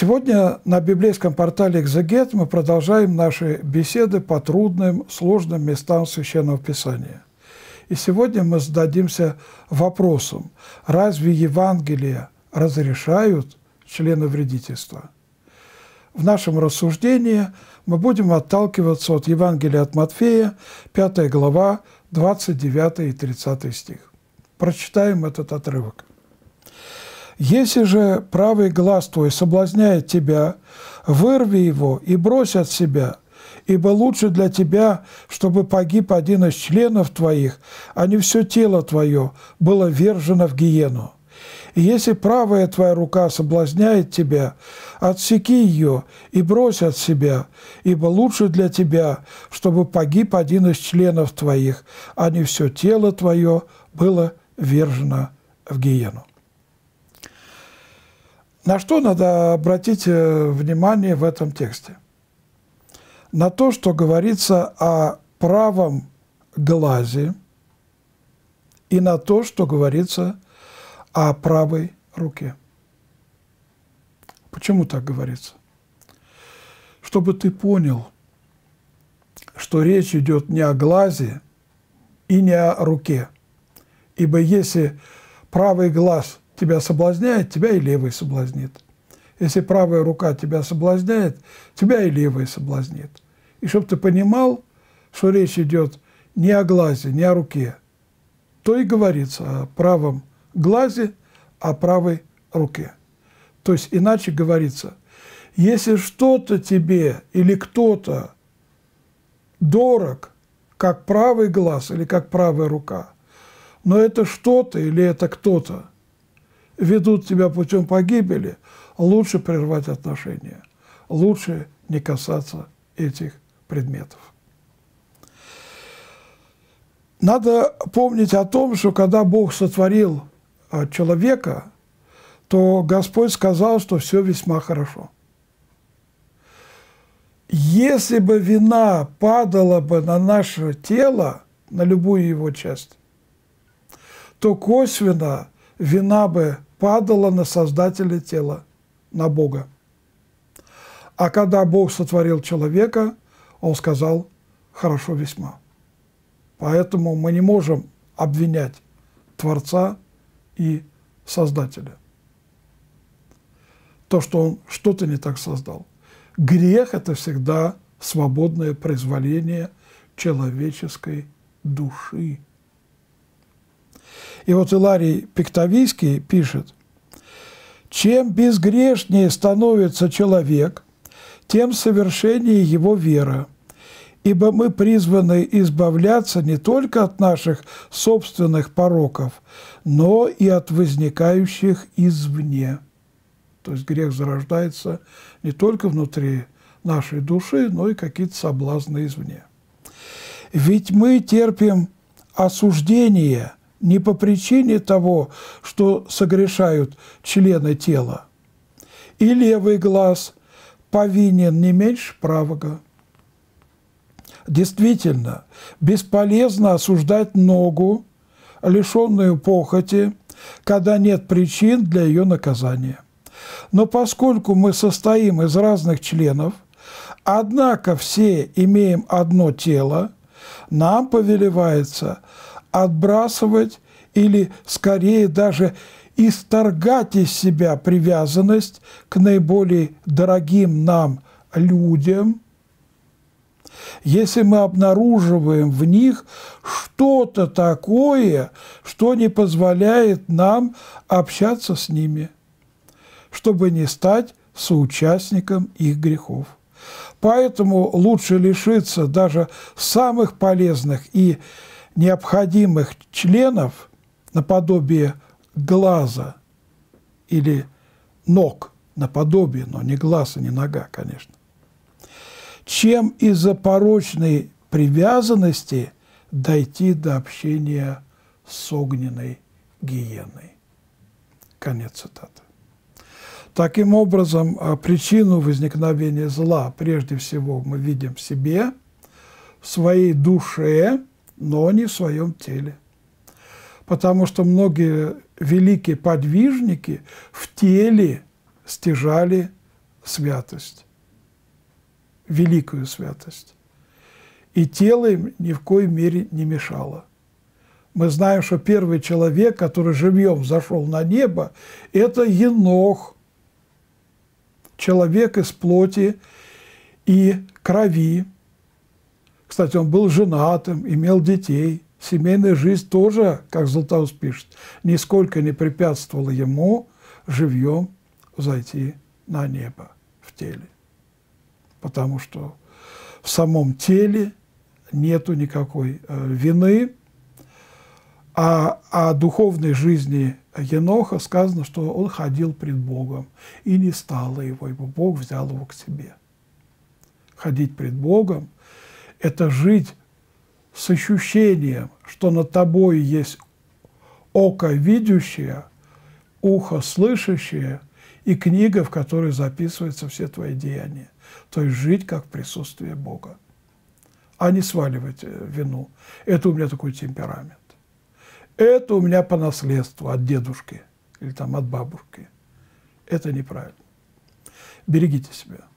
Сегодня на библейском портале «Экзегет» мы продолжаем наши беседы по трудным, сложным местам Священного Писания. И сегодня мы зададимся вопросом, разве Евангелие разрешают члены вредительства? В нашем рассуждении мы будем отталкиваться от Евангелия от Матфея, 5 глава, 29 и 30 стих. Прочитаем этот отрывок. Если же правый глаз твой соблазняет тебя, вырви его и брось от себя, ибо лучше для тебя, чтобы погиб один из членов твоих, а не все тело твое было вержено в гиену. И если правая твоя рука соблазняет тебя, отсеки ее и брось от себя, ибо лучше для тебя, чтобы погиб один из членов твоих, а не все тело твое было вержено в гиену. На что надо обратить э, внимание в этом тексте? На то, что говорится о правом глазе и на то, что говорится о правой руке. Почему так говорится? Чтобы ты понял, что речь идет не о глазе и не о руке. Ибо если правый глаз тебя соблазняет, тебя и левый соблазнит. Если правая рука тебя соблазняет, тебя и левая соблазнит. И чтобы ты понимал, что речь идет не о глазе, не о руке, то и говорится о правом глазе, о правой руке. То есть иначе говорится, если что-то тебе или кто-то дорог, как правый глаз или как правая рука, но это что-то или это кто-то – ведут тебя путем погибели, лучше прервать отношения, лучше не касаться этих предметов. Надо помнить о том, что когда Бог сотворил а, человека, то Господь сказал, что все весьма хорошо. Если бы вина падала бы на наше тело, на любую его часть, то косвенно вина бы падала на создателя тела, на Бога. А когда Бог сотворил человека, он сказал «хорошо весьма». Поэтому мы не можем обвинять Творца и Создателя. То, что он что-то не так создал. Грех – это всегда свободное произволение человеческой души. И вот Иларий Пиктовийский пишет, «Чем безгрешнее становится человек, тем совершеннее его вера, ибо мы призваны избавляться не только от наших собственных пороков, но и от возникающих извне». То есть грех зарождается не только внутри нашей души, но и какие-то соблазны извне. Ведь мы терпим осуждение – не по причине того, что согрешают члены тела. И левый глаз повинен не меньше правого. Действительно, бесполезно осуждать ногу, лишенную похоти, когда нет причин для ее наказания. Но поскольку мы состоим из разных членов, однако все имеем одно тело, нам повелевается – отбрасывать или, скорее, даже исторгать из себя привязанность к наиболее дорогим нам людям, если мы обнаруживаем в них что-то такое, что не позволяет нам общаться с ними, чтобы не стать соучастником их грехов. Поэтому лучше лишиться даже самых полезных и необходимых членов наподобие глаза или ног наподобие, но не глаз и не нога, конечно, чем из-за порочной привязанности дойти до общения с огненной гиеной. Конец цитаты. Таким образом, а, причину возникновения зла прежде всего мы видим в себе, в своей душе но не в своем теле. Потому что многие великие подвижники в теле стяжали святость, великую святость. И тело им ни в коей мере не мешало. Мы знаем, что первый человек, который живьем зашел на небо, это Енох, человек из плоти и крови, кстати, он был женатым, имел детей. Семейная жизнь тоже, как Златоуст пишет, нисколько не препятствовала ему живьем зайти на небо в теле. Потому что в самом теле нету никакой э, вины, а о духовной жизни Еноха сказано, что он ходил пред Богом, и не стало его, ибо Бог взял его к себе. Ходить пред Богом – это жить с ощущением, что над тобой есть око видящее, ухо слышащее и книга, в которой записываются все твои деяния. То есть жить как в присутствии Бога, а не сваливать э, вину. Это у меня такой темперамент. Это у меня по наследству от дедушки или там от бабушки. Это неправильно. Берегите себя.